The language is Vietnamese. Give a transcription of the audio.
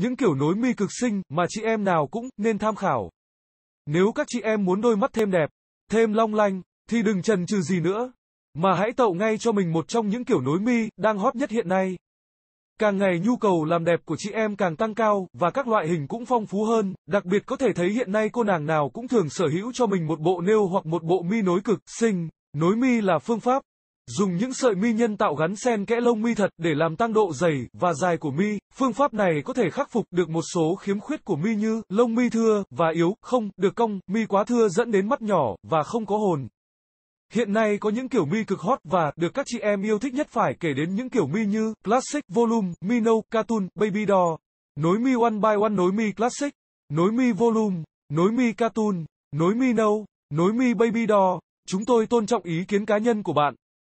Những kiểu nối mi cực sinh mà chị em nào cũng nên tham khảo. Nếu các chị em muốn đôi mắt thêm đẹp, thêm long lanh, thì đừng chần chừ gì nữa. Mà hãy tậu ngay cho mình một trong những kiểu nối mi đang hot nhất hiện nay. Càng ngày nhu cầu làm đẹp của chị em càng tăng cao và các loại hình cũng phong phú hơn, đặc biệt có thể thấy hiện nay cô nàng nào cũng thường sở hữu cho mình một bộ nêu hoặc một bộ mi nối cực sinh. Nối mi là phương pháp Dùng những sợi mi nhân tạo gắn xen kẽ lông mi thật để làm tăng độ dày và dài của mi. Phương pháp này có thể khắc phục được một số khiếm khuyết của mi như lông mi thưa và yếu, không được cong, mi quá thưa dẫn đến mắt nhỏ và không có hồn. Hiện nay có những kiểu mi cực hot và được các chị em yêu thích nhất phải kể đến những kiểu mi như Classic Volume, Mi No, Cartoon, Baby Doll, nối mi One by One, nối mi Classic, nối mi Volume, nối mi Cartoon, nối mi No, nối mi Baby Doll. Chúng tôi tôn trọng ý kiến cá nhân của bạn.